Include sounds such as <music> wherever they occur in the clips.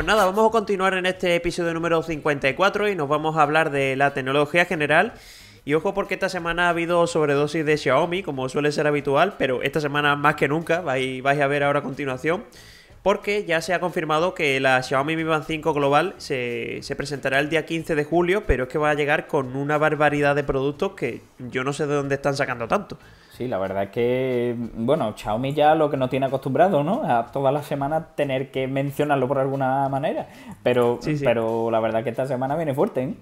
pues nada, vamos a continuar en este episodio número 54 y nos vamos a hablar de la tecnología general. Y ojo porque esta semana ha habido sobredosis de Xiaomi, como suele ser habitual, pero esta semana más que nunca, vais, a ver ahora a continuación, porque ya se ha confirmado que la Xiaomi Mi Band 5 Global se presentará el día 15 de julio, pero es que va a llegar con una barbaridad de productos que yo no sé de dónde están sacando tanto. Sí, la verdad es que, bueno, Xiaomi ya lo que no tiene acostumbrado, ¿no? A todas las semanas tener que mencionarlo por alguna manera. Pero, pero la verdad es que esta semana viene fuerte, ¿eh?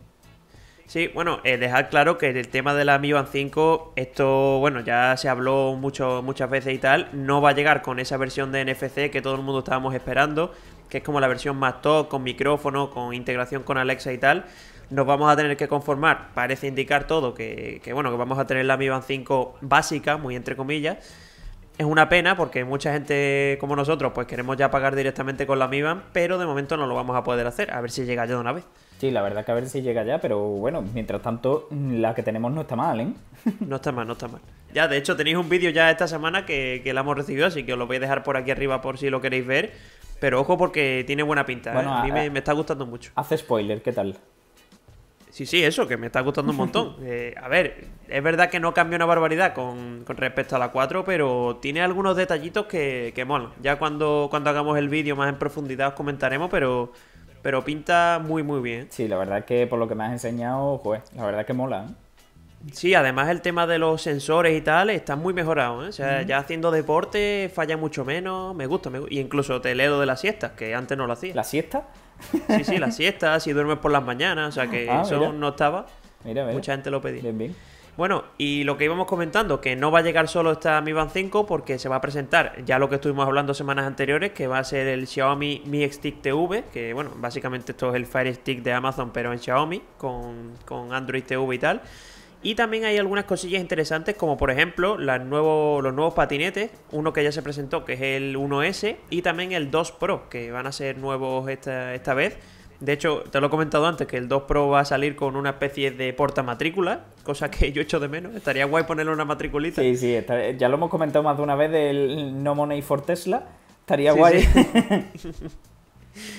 Sí, bueno, eh, dejar claro que el tema de la Mi Band 5, esto, bueno, ya se habló mucho, muchas veces y tal, no va a llegar con esa versión de NFC que todo el mundo estábamos esperando, que es como la versión más top, con micrófono, con integración con Alexa y tal nos vamos a tener que conformar, parece indicar todo, que, bueno, que vamos a tener la Mi 5 básica, muy entre comillas. Es una pena porque mucha gente como nosotros pues queremos ya pagar directamente con la Mi pero de momento no lo vamos a poder hacer, a ver si llega ya de una vez. Sí, la verdad que a ver si llega ya, pero bueno, mientras tanto, mm, la que tenemos no está mal, ¿eh? <laughs> No está mal, no está mal. Ya, de hecho, tenéis un vídeo ya esta semana que, la hemos recibido, así que os lo voy a dejar por aquí arriba por si lo queréis ver. Pero ojo porque tiene buena pinta. ¿eh? a mí me, está gustando mucho. Hace spoiler, ¿qué tal? Sí, sí, eso, que me está gustando un montón. <laughs> Eh, a ver, es verdad que no cambia una barbaridad con, respecto a la 4, pero tiene algunos detallitos que, que molan. Ya cuando, cuando hagamos el vídeo más en profundidad os comentaremos, pero, pero pinta muy, muy bien. Sí, la verdad que por lo que me has enseñado, pues, la verdad que mola. ¿eh? Sí, además el tema de los sensores y tal está muy mejorado. ¿eh? O sea, ya haciendo deporte falla mucho menos, me gusta, me gusta. Y incluso te leo de las siestas, que antes no lo hacía. ¿La siesta? Sí, sí, las siesta, si duermes por las mañanas, o sea que ah, eso no estaba. Mucha gente lo pedía. Bien, bien. Bueno, y lo que íbamos comentando, que no va a llegar solo esta Mi Band 5 porque se va a presentar ya lo que estuvimos hablando semanas anteriores, que va a ser el Xiaomi Mi Stick TV, que bueno, básicamente esto es el Fire Stick de Amazon, pero en Xiaomi, con, con Android TV y tal. Y también hay algunas cosillas interesantes, como por ejemplo los nuevos patinetes, uno que ya se presentó, que es el 1S, y también el 2 Pro, que van a ser nuevos esta, vez. De hecho, te lo he comentado antes, que el 2 Pro va a salir con una especie de porta matrícula cosa que <laughs> yo echo de menos. Estaría guay ponerle una matriculita. Sí, sí, ya lo hemos comentado más de una vez del No Money for Tesla. Estaría guay. <laughs>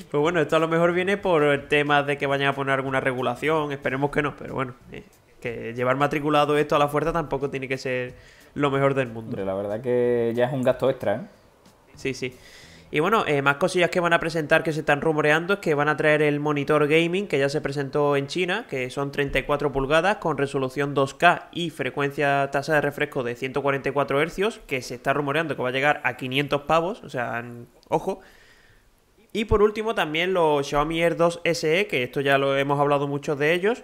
pues bueno, esto a lo mejor viene por el tema de que vayan a poner alguna regulación, esperemos que no, pero bueno, eh, que llevar matriculado esto a la fuerza tampoco tiene que ser lo mejor del mundo. la verdad que ya es un gasto extra, ¿eh? Sí, sí. Y bueno, eh, más cosillas que van a presentar que se están rumoreando es que van a traer el monitor gaming que ya se presentó en China, que son 34 pulgadas con resolución 2K y frecuencia tasa de refresco de 144 Hz, que se está rumoreando que va a llegar a 500 pavos, o sea, ojo. Y por último también los Xiaomi Air 2 SE, que esto ya lo hemos hablado muchos de ellos,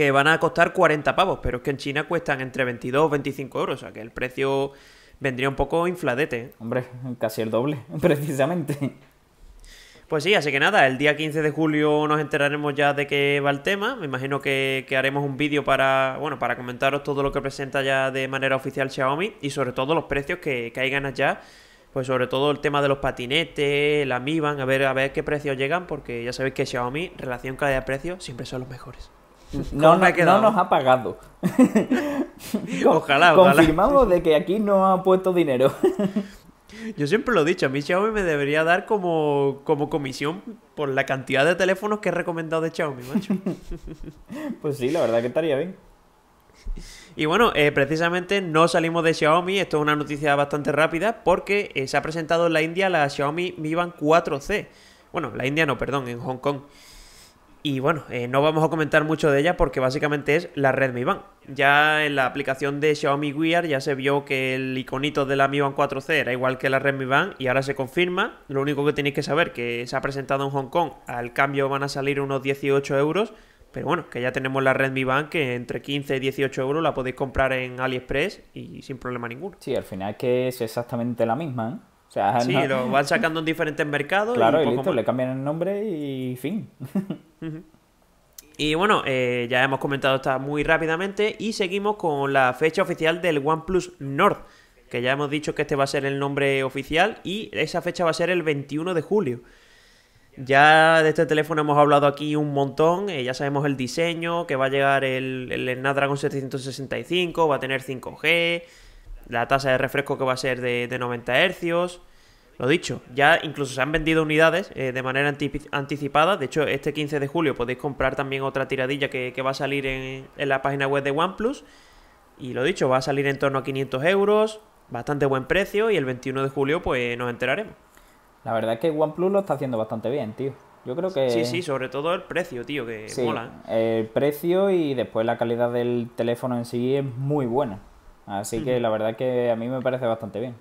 que van a costar 40 pavos, pero es que en China cuestan entre 22 y 25 euros, o sea que el precio vendría un poco infladete. ¿eh? Hombre, casi el doble, <laughs> precisamente. Pues sí, así que nada, el día 15 de julio nos enteraremos ya de qué va el tema. Me imagino que, haremos un vídeo para, bueno, para comentaros todo lo que presenta ya de manera oficial Xiaomi y sobre todo los precios que, caigan allá Pues sobre todo el tema de los patinetes, la Mi Van, a ver, a ver qué precios llegan, porque ya sabéis que Xiaomi, relación calidad-precio, siempre son los mejores. No, nos ha pagado. <laughs> ojalá, ojalá. Confirmamos de que aquí no ha puesto dinero. <laughs> Yo siempre lo he dicho, a mí Xiaomi me debería dar como, comisión por la cantidad de teléfonos que he recomendado de Xiaomi, macho. <laughs> Pues sí, la verdad que estaría bien. Y bueno, eh, precisamente no salimos de Xiaomi, esto es una noticia bastante rápida, porque eh, se ha presentado en la India la Xiaomi Mi Band 4C. Bueno, la India no, perdón, en Hong Kong. Y bueno, eh, no vamos a comentar mucho de ella porque básicamente es la red Mi Band. Ya en la aplicación de Xiaomi Wear ya se vio que el iconito de la Mi Band 4C era igual que la red Mi Band y ahora se confirma. Lo único que tenéis que saber que se ha presentado en Hong Kong, al cambio van a salir unos 18 euros. Pero bueno, que ya tenemos la red Mi Band que entre 15 y 18 euros la podéis comprar en AliExpress y sin problema ninguno. Sí, al final que es exactamente la misma, ¿eh? sí, lo van sacando en diferentes mercados. Claro, y, listo, le cambian el nombre y fin. <laughs> Y bueno, eh, ya hemos comentado esta muy rápidamente y seguimos con la fecha oficial del OnePlus Nord, que ya hemos dicho que este va a ser el nombre oficial y esa fecha va a ser el 21 de julio. Ya de este teléfono hemos hablado aquí un montón, eh, ya sabemos el diseño, que va a llegar el, el Snapdragon 765, va a tener 5G, la tasa de refresco que va a ser de, 90 hercios. Lo dicho, ya incluso se han vendido unidades eh, de manera anticipada. De hecho, este 15 de julio podéis comprar también otra tiradilla que, va a salir en, la página web de OnePlus. Y lo dicho, va a salir en torno a 500 euros, bastante buen precio. Y el 21 de julio, pues nos enteraremos. La verdad es que OnePlus lo está haciendo bastante bien, tío. Yo creo que. Sí, sí, sobre todo el precio, tío, que sí, mola. El precio y después la calidad del teléfono en sí es muy buena. Así que la verdad que a mí me parece bastante bien.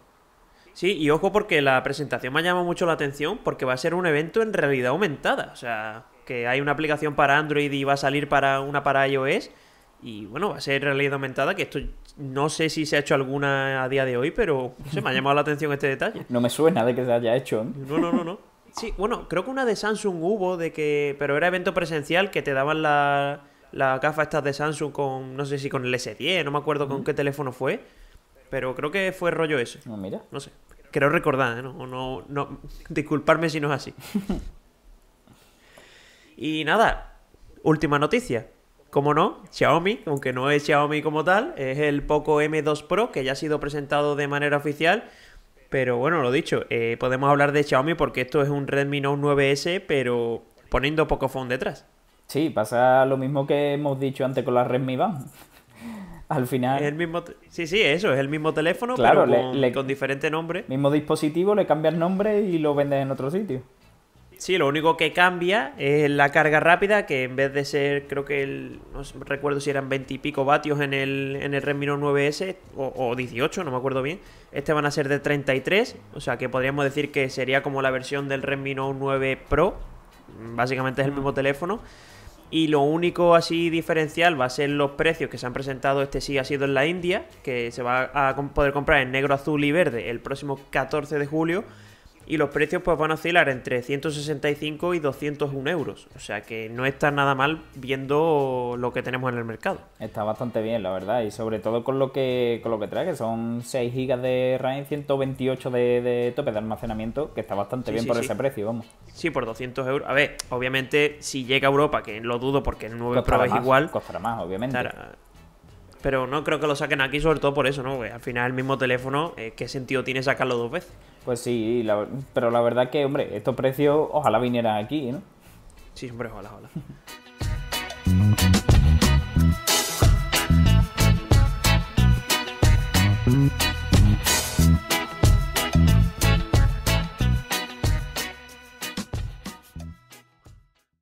Sí, y ojo porque la presentación me ha llamado mucho la atención porque va a ser un evento en realidad aumentada. O sea, que hay una aplicación para Android y va a salir para una para iOS. Y bueno, va a ser realidad aumentada, que esto no sé si se ha hecho alguna a día de hoy, pero se me ha llamado la atención este detalle. No me suena de que se haya hecho. ¿eh? No, no, no, no. Sí, bueno, creo que una de Samsung hubo de que. Pero era evento presencial que te daban la la gafa estas de Samsung con, no sé si con el S10, no me acuerdo con qué teléfono fue, pero creo que fue rollo eso No, ah, mira. No sé. Creo recordar, ¿eh? no, no, no, <laughs> disculparme si no es así. <laughs> y nada, última noticia. Como no, Xiaomi, aunque no es Xiaomi como tal, es el Poco M2 Pro que ya ha sido presentado de manera oficial. Pero bueno, lo dicho, eh, podemos hablar de Xiaomi porque esto es un Redmi Note 9S, pero poniendo poco Pocophone detrás. Sí, pasa lo mismo que hemos dicho antes con la Redmi Band. <laughs> Al final. Es el mismo sí, sí, eso, es el mismo teléfono, pero con, diferente nombre. Mismo dispositivo, le cambias nombre y lo vendes en otro sitio. Sí, lo único que cambia es la carga rápida, que en vez de ser, creo que no recuerdo si eran 20 y pico vatios en el, en el Redmi Note 9S o, o 18, no me acuerdo bien. Este van a ser de 33, o sea que podríamos decir que sería como la versión del Redmi Note 9 Pro. Básicamente es el mismo teléfono y lo único así diferencial va a ser los precios que se han presentado. Este sí ha sido en la India, que se va a poder comprar en negro, azul y verde el próximo 14 de julio. Y los precios pues van a oscilar entre 165 y 201 euros. O sea que no está nada mal viendo lo que tenemos en el mercado. Está bastante bien, la verdad. Y sobre todo con lo que, con lo que trae, que son 6 GB de RAM y 128 de, tope de almacenamiento, que está bastante bien por ese precio, vamos. Sí, por 200 euros. A ver, obviamente, si llega a Europa, que lo dudo porque en 9 pruebas es igual. Costará más, obviamente. pero no creo que lo saquen aquí, sobre todo por eso, ¿no? al final el mismo teléfono, eh, ¿qué sentido tiene sacarlo dos veces? Pues sí, pero la verdad que, hombre, estos precios ojalá vinieran aquí, ¿no? Sí, hombre, ojalá, ojalá. <laughs>